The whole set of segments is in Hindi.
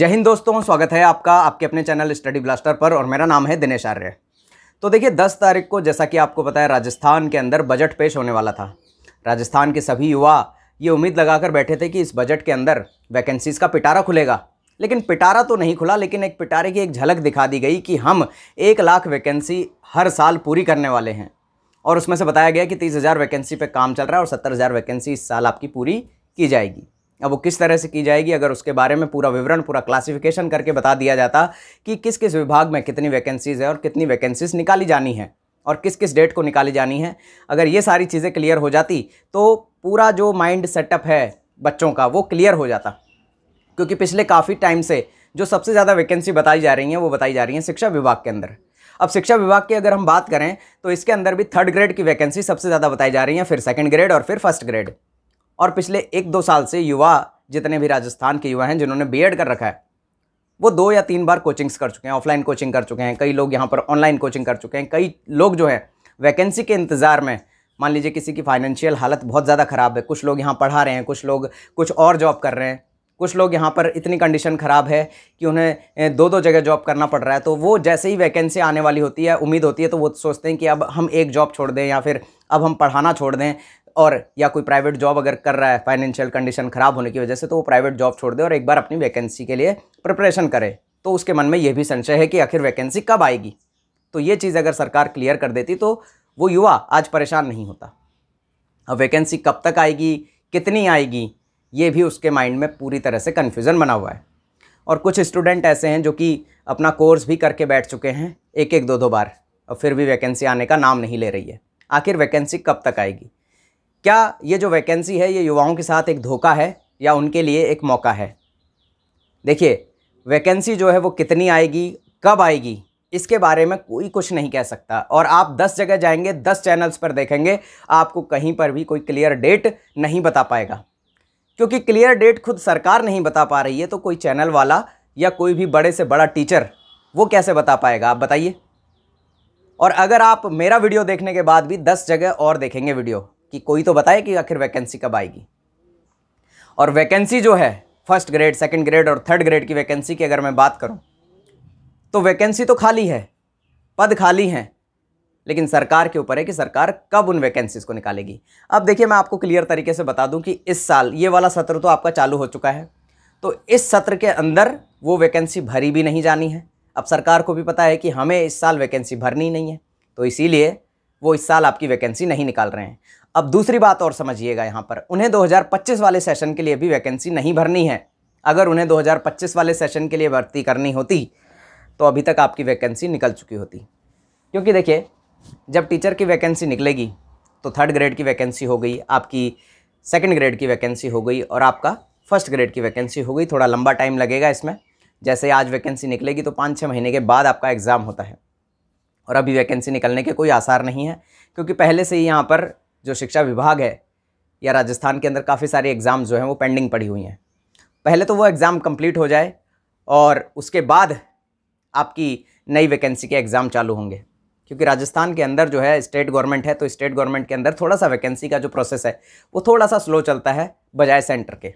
जय हिंद दोस्तों स्वागत है आपका आपके अपने चैनल स्टडी ब्लास्टर पर और मेरा नाम है दिनेश आर्य तो देखिए 10 तारीख को जैसा कि आपको पता है राजस्थान के अंदर बजट पेश होने वाला था राजस्थान के सभी युवा ये उम्मीद लगाकर बैठे थे कि इस बजट के अंदर वैकेंसीज़ का पिटारा खुलेगा लेकिन पिटारा तो नहीं खुला लेकिन एक पिटारे की एक झलक दिखा दी गई कि हम एक लाख वैकेंसी हर साल पूरी करने वाले हैं और उसमें से बताया गया कि तीस हज़ार वैकेंसी पर काम चल रहा है और सत्तर हज़ार वैकेंसी इस साल आपकी पूरी की जाएगी अब वो किस तरह से की जाएगी अगर उसके बारे में पूरा विवरण पूरा क्लासिफिकेशन करके बता दिया जाता कि किस किस विभाग में कितनी वैकेंसीज़ है और कितनी वैकेंसीज़ निकाली जानी है और किस किस डेट को निकाली जानी है अगर ये सारी चीज़ें क्लियर हो जाती तो पूरा जो माइंड सेटअप है बच्चों का वो क्लियर हो जाता क्योंकि पिछले काफ़ी टाइम से जो सबसे ज़्यादा वैकेंसी बताई जा रही हैं वो बताई जा रही हैं शिक्षा विभाग के अंदर अब शिक्षा विभाग की अगर हम बात करें तो इसके अंदर भी थर्ड ग्रेड की वैकेंसी सबसे ज़्यादा बताई जा रही है फिर सेकेंड ग्रेड और फिर फर्स्ट ग्रेड और पिछले एक दो साल से युवा जितने भी राजस्थान के युवा हैं जिन्होंने बी कर रखा है वो दो या तीन बार कोचिंग्स कर चुके हैं ऑफलाइन कोचिंग कर चुके हैं कई लोग यहाँ पर ऑनलाइन कोचिंग कर चुके हैं कई लोग जो हैं वैकेंसी के इंतज़ार में मान लीजिए किसी की फाइनेंशियल हालत बहुत ज़्यादा ख़राब है कुछ लोग यहाँ पढ़ा रहे हैं कुछ लोग कुछ और जॉब कर रहे हैं कुछ लोग यहाँ पर इतनी कंडीशन ख़राब है कि उन्हें दो दो जगह जॉब करना पड़ रहा है तो वो जैसे ही वैकेंसी आने वाली होती है उम्मीद होती है तो वो सोचते हैं कि अब हम एक जॉब छोड़ दें या फिर अब हम पढ़ाना छोड़ दें और या कोई प्राइवेट जॉब अगर कर रहा है फाइनेंशियल कंडीशन ख़राब होने की वजह से तो वो प्राइवेट जॉब छोड़ दे और एक बार अपनी वैकेंसी के लिए प्रिपरेशन करे तो उसके मन में ये भी संशय है कि आखिर वैकेंसी कब आएगी तो ये चीज़ अगर सरकार क्लियर कर देती तो वो युवा आज परेशान नहीं होता अब वैकेंसी कब तक आएगी कितनी आएगी ये भी उसके माइंड में पूरी तरह से कन्फ्यूज़न बना हुआ है और कुछ स्टूडेंट ऐसे हैं जो कि अपना कोर्स भी करके बैठ चुके हैं एक एक दो दो बार और फिर भी वैकेंसी आने का नाम नहीं ले रही है आखिर वैकेंसी कब तक आएगी क्या ये जो वैकेंसी है ये युवाओं के साथ एक धोखा है या उनके लिए एक मौका है देखिए वैकेंसी जो है वो कितनी आएगी कब आएगी इसके बारे में कोई कुछ नहीं कह सकता और आप 10 जगह जाएंगे 10 चैनल्स पर देखेंगे आपको कहीं पर भी कोई क्लियर डेट नहीं बता पाएगा क्योंकि क्लियर डेट खुद सरकार नहीं बता पा रही है तो कोई चैनल वाला या कोई भी बड़े से बड़ा टीचर वो कैसे बता पाएगा आप बताइए और अगर आप मेरा वीडियो देखने के बाद भी 10 जगह और देखेंगे वीडियो कि कोई तो बताए कि आखिर वैकेंसी कब आएगी और वैकेंसी जो है फर्स्ट ग्रेड सेकंड ग्रेड और थर्ड ग्रेड की वैकेंसी की अगर मैं बात करूं तो वैकेंसी तो खाली है पद खाली हैं लेकिन सरकार के ऊपर है कि सरकार कब उन वैकेंसीज़ को निकालेगी अब देखिए मैं आपको क्लियर तरीके से बता दूं कि इस साल ये वाला सत्र तो आपका चालू हो चुका है तो इस सत्र के अंदर वो वैकेंसी भरी भी नहीं जानी है अब सरकार को भी पता है कि हमें इस साल वैकेंसी भरनी नहीं है तो इसीलिए वो इस साल आपकी वैकेंसी नहीं निकाल रहे हैं अब दूसरी बात और समझिएगा यहाँ पर उन्हें 2025 वाले सेशन के लिए भी वैकेंसी नहीं भरनी है अगर उन्हें 2025 वाले सेशन के लिए भर्ती करनी होती तो अभी तक आपकी वैकेंसी निकल चुकी होती क्योंकि देखिए जब टीचर की वैकेंसी निकलेगी तो थर्ड ग्रेड की वैकेंसी हो गई आपकी सेकेंड ग्रेड की वैकेंसी हो गई और आपका फर्स्ट ग्रेड की वैकेंसी हो गई थोड़ा लंबा टाइम लगेगा इसमें जैसे आज वैकेंसी निकलेगी तो पाँच छः महीने के बाद आपका एग्ज़ाम होता है और अभी वैकेंसी निकलने के कोई आसार नहीं है क्योंकि पहले से ही यहाँ पर जो शिक्षा विभाग है या राजस्थान के अंदर काफ़ी सारे एग्ज़ाम जो हैं वो पेंडिंग पड़ी हुई हैं पहले तो वो एग्ज़ाम कंप्लीट हो जाए और उसके बाद आपकी नई वैकेंसी के एग्ज़ाम चालू होंगे क्योंकि राजस्थान के अंदर जो है स्टेट गवर्नमेंट है तो स्टेट गवर्नमेंट के अंदर थोड़ा सा वैकेंसी का जो प्रोसेस है वो थोड़ा सा स्लो चलता है बजाय सेंटर के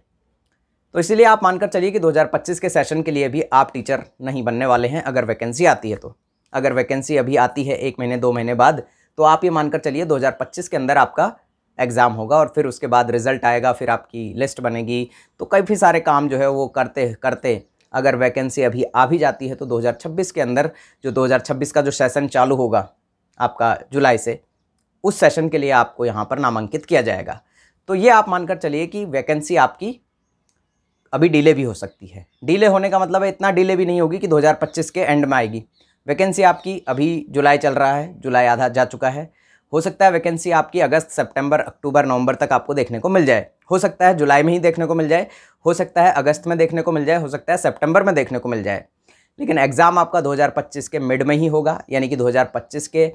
तो इसीलिए आप मानकर चलिए कि 2025 के सेशन के लिए भी आप टीचर नहीं बनने वाले हैं अगर वैकेंसी आती है तो अगर वैकेंसी अभी आती है एक महीने दो महीने बाद तो आप ये मानकर चलिए 2025 के अंदर आपका एग्ज़ाम होगा और फिर उसके बाद रिज़ल्ट आएगा फिर आपकी लिस्ट बनेगी तो काफ़ी सारे काम जो है वो करते करते अगर वैकेंसी अभी आ भी जाती है तो 2026 के अंदर जो 2026 का जो सेशन चालू होगा आपका जुलाई से उस सेशन के लिए आपको यहाँ पर नामांकित किया जाएगा तो ये आप मानकर चलिए कि वैकेंसी आपकी अभी डिले भी हो सकती है डिले होने का मतलब है इतना डिले भी नहीं होगी कि 2025 के एंड में आएगी वैकेंसी आपकी अभी जुलाई चल रहा है जुलाई आधा जा चुका है हो सकता है वैकेंसी आपकी अगस्त सितंबर अक्टूबर नवंबर तक आपको देखने को मिल जाए हो सकता है जुलाई में ही देखने को मिल जाए हो सकता है अगस्त में देखने को मिल जाए हो सकता है सितंबर में देखने को मिल जाए लेकिन एग्ज़ाम आपका 2025 के मिड में ही होगा यानी कि 2025 के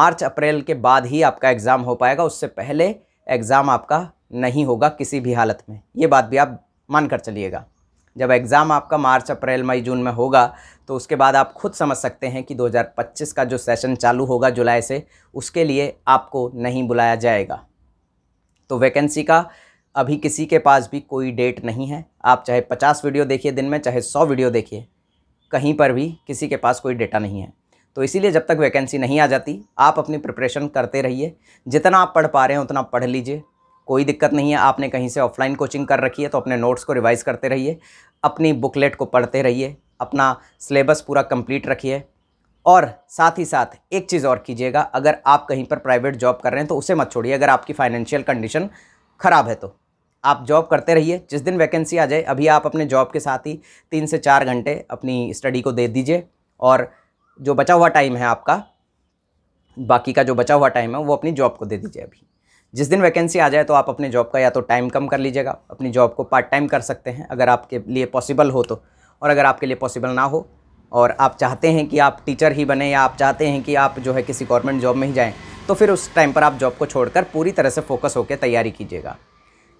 मार्च अप्रैल के बाद ही आपका एग्ज़ाम हो पाएगा उससे पहले एग्ज़ाम आपका नहीं होगा किसी भी हालत में ये बात भी आप मान कर चलिएगा जब एग्ज़ाम आपका मार्च अप्रैल मई जून में होगा तो उसके बाद आप खुद समझ सकते हैं कि 2025 का जो सेशन चालू होगा जुलाई से उसके लिए आपको नहीं बुलाया जाएगा तो वैकेंसी का अभी किसी के पास भी कोई डेट नहीं है आप चाहे पचास वीडियो देखिए दिन में चाहे सौ वीडियो देखिए कहीं पर भी किसी के पास कोई डेटा नहीं है तो इसीलिए जब तक वैकेंसी नहीं आ जाती आप अपनी प्रिपरेशन करते रहिए जितना आप पढ़ पा रहे हैं उतना पढ़ लीजिए कोई दिक्कत नहीं है आपने कहीं से ऑफलाइन कोचिंग कर रखी है तो अपने नोट्स को रिवाइज़ करते रहिए अपनी बुकलेट को पढ़ते रहिए अपना सिलेबस पूरा कंप्लीट रखिए और साथ ही साथ एक चीज़ और कीजिएगा अगर आप कहीं पर प्राइवेट जॉब कर रहे हैं तो उसे मत छोड़िए अगर आपकी फाइनेंशियल कंडीशन ख़राब है तो आप जॉब करते रहिए जिस दिन वैकेंसी आ जाए अभी आप अपने जॉब के साथ ही तीन से चार घंटे अपनी स्टडी को दे दीजिए और जो बचा हुआ टाइम है आपका बाकी का जो बचा हुआ टाइम है वो अपनी जॉब को दे दीजिए अभी जिस दिन वैकेंसी आ जाए तो आप अपने जॉब का या तो टाइम कम कर लीजिएगा अपनी जॉब को पार्ट टाइम कर सकते हैं अगर आपके लिए पॉसिबल हो तो और अगर आपके लिए पॉसिबल ना हो और आप चाहते हैं कि आप टीचर ही बने या आप चाहते हैं कि आप जो है किसी गवर्नमेंट जॉब में ही जाएँ तो फिर उस टाइम पर आप जॉब को छोड़कर पूरी तरह से फोकस होकर तैयारी कीजिएगा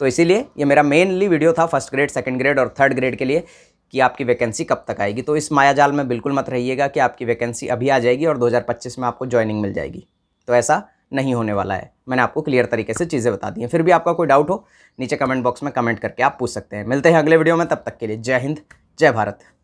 तो इसीलिए ये मेरा मेनली वीडियो था फर्स्ट ग्रेड सेकंड ग्रेड और थर्ड ग्रेड के लिए कि आपकी वैकेंसी कब तक आएगी तो इस मायाजाल में बिल्कुल मत रहिएगा कि आपकी वैकेंसी अभी आ जाएगी और 2025 में आपको ज्वाइनिंग मिल जाएगी तो ऐसा नहीं होने वाला है मैंने आपको क्लियर तरीके से चीज़ें बता दी हैं फिर भी आपका कोई डाउट हो नीचे कमेंट बॉक्स में कमेंट करके आप पूछ सकते हैं मिलते हैं अगले वीडियो में तब तक के लिए जय हिंद जय भारत